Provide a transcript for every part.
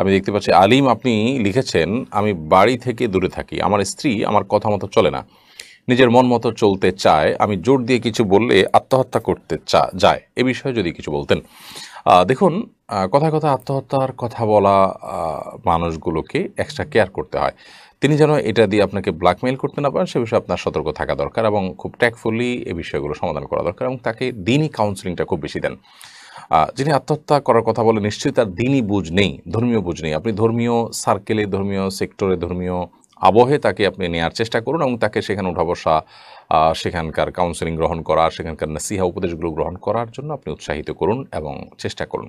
আমি দেখতে পাচ্ছি আলিম আপনি লিখেছেন আমি বাড়ি থেকে দূরে থাকি আমার স্ত্রী আমার কথা মতো চলে না নিজের মন মতো চলতে চায় আমি জোর দিয়ে কিছু বললে আত্মহত্যা করতে চা যায় এ বিষয়ে যদি কিছু বলতেন দেখুন কথা কথা আত্মহত্যার কথা বলা মানুষগুলোকে এক্সট্রা কেয়ার করতে হয় তিনি যেন এটা দিয়ে আপনাকে ব্ল্যাকমেইল করতে না পারেন সে বিষয়ে আপনার সতর্ক থাকা দরকার এবং খুব ট্যাকফুলি এ বিষয়গুলো সমাধান করা দরকার এবং তাকে দিনই কাউন্সিলিংটা খুব বেশি দেন যিনি আত্মহত্যা করার কথা বলে নিশ্চয়ই তার দিনই বুঝ নেই ধর্মীয় বুঝ নেই আপনি ধর্মীয় সার্কেলে ধর্মীয় সেক্টরে ধর্মীয় আবহে তাকে আপনি নেওয়ার চেষ্টা করুন এবং তাকে সেখানে উঠা বসা সেখানকার কাউন্সেলিং গ্রহণ করা সেখানকার নাসিহা উপদেশগুলো গ্রহণ করার জন্য আপনি উৎসাহিত করুন এবং চেষ্টা করুন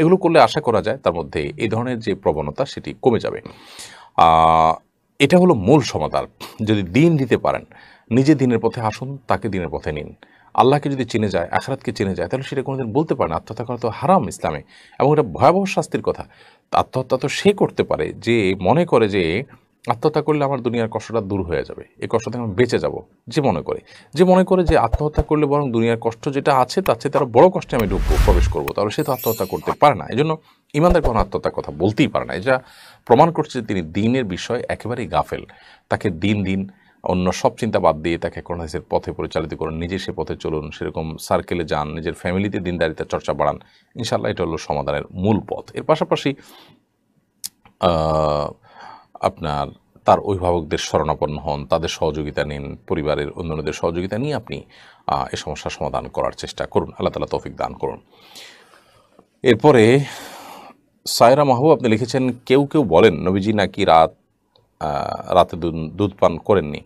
এগুলো করলে আশা করা যায় তার মধ্যে এই ধরনের যে প্রবণতা সেটি কমে যাবে এটা হলো মূল সমাধান যদি দিন দিতে পারেন নিজে দিনের পথে আসুন তাকে দিনের পথে নিন আল্লাহকে যদি চিনে যায় আখরাতকে চিনে যায় তাহলে সেটা কোনোদিন বলতে পারে না আত্মহত্যা করা তো হারাম ইসলামে এবং এটা ভয়াবহ শাস্তির কথা আত্মহত্যা তো সে করতে পারে যে মনে করে যে আত্মহত্যা করলে আমার দুনিয়ার কষ্টটা দূর হয়ে যাবে এই কষ্ট থেকে আমি বেঁচে যাবো যে মনে করে যে মনে করে যে আত্মহত্যা করলে বরং দুনিয়ার কষ্ট যেটা আছে তার চেয়ে তারা বড় কষ্টে আমি ঢুকবো প্রবেশ করবো তাহলে সে তো আত্মহত্যা করতে পারে না এই জন্য ইমানদার কোনো আত্মহত্যার কথা বলতেই পারে না এটা প্রমাণ করছে যে তিনি দিনের বিষয় একেবারেই গাফেল তাকে দিন দিন অন্য সব চিন্তা বাদ দিয়ে তাকে করোনা হাদিসের পথে পরিচালিত করুন নিজে সে পথে চলুন সেরকম সার্কেলে যান নিজের ফ্যামিলিতে দিনদারিতা চর্চা বাড়ান ইনশাল্লাহ এটা হলো সমাধানের মূল পথ এর পাশাপাশি আপনার তার অভিভাবকদের শরণাপন্ন হন তাদের সহযোগিতা নিন পরিবারের অন্যান্যদের সহযোগিতা নিয়ে আপনি এ সমস্যা সমাধান করার চেষ্টা করুন আল্লাহ তালা তৌফিক দান করুন এরপরে সায়রা মাহবুব আপনি লিখেছেন কেউ কেউ বলেন নবীজি নাকি রাত রাতে দুধ পান করেননি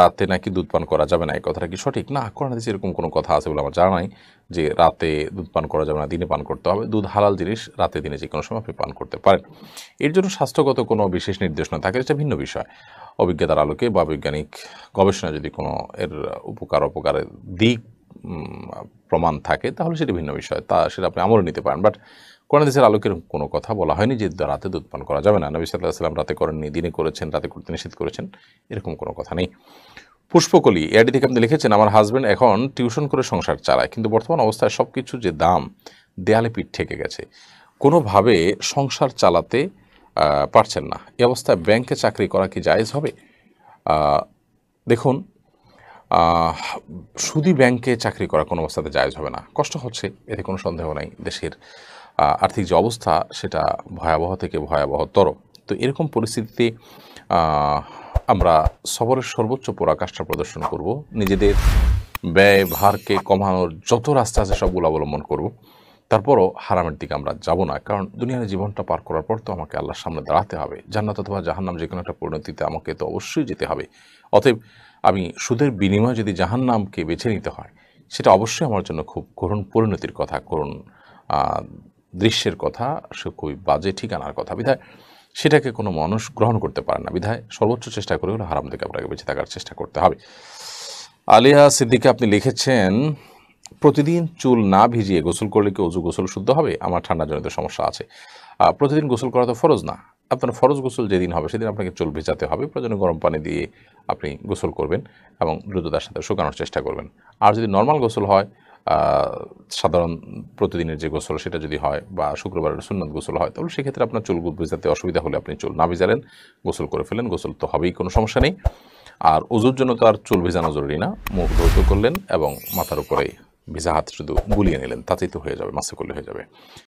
রাতে নাকি দুধ পান করা যাবে না এই কথাটা কি সঠিক না কোরআন হাদিসে এরকম কোনো কথা আছে বলে আমার জানা নাই যে রাতে দুধ পান করা যাবে না দিনে পান করতে হবে দুধ হালাল জিনিস রাতে দিনে যে কোনো সময় আপনি পান করতে পারেন এর জন্য স্বাস্থ্যগত কোনো বিশেষ নির্দেশনা থাকে এটা ভিন্ন বিষয় অভিজ্ঞতার আলোকে বা বৈজ্ঞানিক গবেষণা যদি কোনো এর উপকার অপকারের দিক প্রমাণ থাকে তাহলে সেটা ভিন্ন বিষয় তা সেটা আপনি আমলে নিতে পারেন বাট কোরআনদেশের আলোকের কোনো কথা বলা হয়নি যে রাতে দুধ পান করা যাবে না নবী সাল্লাহ সাল্লাম রাতে করেননি দিনে করেছেন রাতে করতে নিষেধ করেছেন এরকম কোনো কথা নেই পুষ্পকলি এআডি থেকে আপনি লিখেছেন আমার হাজব্যান্ড এখন টিউশন করে সংসার চালায় কিন্তু বর্তমান অবস্থায় সব কিছু যে দাম দেয়ালে পিঠ ঠেকে গেছে কোনোভাবে সংসার চালাতে পারছেন না এ অবস্থায় ব্যাংকে চাকরি করা কি জায়েজ হবে দেখুন সুদি ব্যাংকে চাকরি করা কোনো অবস্থাতে জায়জ হবে না কষ্ট হচ্ছে এতে কোনো সন্দেহ নাই দেশের আর্থিক যে অবস্থা সেটা ভয়াবহ থেকে ভয়াবহতর তো এরকম পরিস্থিতিতে আমরা সবরের সর্বোচ্চ পরাকাষ্ঠা প্রদর্শন করব নিজেদের ব্যয় ভারকে কমানোর যত রাস্তা আছে সবগুলো অবলম্বন করব তারপরও হারামের দিকে আমরা যাব না কারণ দুনিয়ার জীবনটা পার করার পর তো আমাকে আল্লাহর সামনে দাঁড়াতে হবে জান্নাত অথবা জাহান্নাম যে কোনো একটা পরিণতিতে আমাকে তো অবশ্যই যেতে হবে অতএব আমি সুদের বিনিময়ে যদি জাহান নামকে বেছে নিতে হয় সেটা অবশ্যই আমার জন্য খুব করুণ পরিণতির কথা করুণ দৃশ্যের কথা সে খুবই বাজে ঠিকানার কথা বিধায় সেটাকে কোনো মানুষ গ্রহণ করতে পারে না বিধায় সর্বোচ্চ চেষ্টা করে হলে হারাম থেকে আপনাকে বেঁচে থাকার চেষ্টা করতে হবে আলিয়া সিদ্দিকে আপনি লিখেছেন প্রতিদিন চুল না ভিজিয়ে গোসল করলে কি অজু গোসল শুদ্ধ হবে আমার ঠান্ডা জনিত সমস্যা আছে প্রতিদিন গোসল করা তো ফরজ না আপনার ফরজ গোসল যেদিন হবে সেদিন আপনাকে চুল ভেজাতে হবে প্রয়োজনে গরম পানি দিয়ে আপনি গোসল করবেন এবং দ্রুততার সাথে শুকানোর চেষ্টা করবেন আর যদি নর্মাল গোসল হয় সাধারণ প্রতিদিনের যে গোসল সেটা যদি হয় বা শুক্রবারের সুন্নত গোসল হয় তাহলে সেক্ষেত্রে আপনার চুল ভেজাতে অসুবিধা হলে আপনি চুল না ভেজালেন গোসল করে ফেলেন গোসল তো হবেই কোনো সমস্যা নেই আর ওজুর জন্য তো আর চুল ভেজানো জরুরি না মুখ ধৌত করলেন এবং মাথার উপরে ভিজা হাত শুধু গুলিয়ে নিলেন তাতেই তো হয়ে যাবে মাসে করলে হয়ে যাবে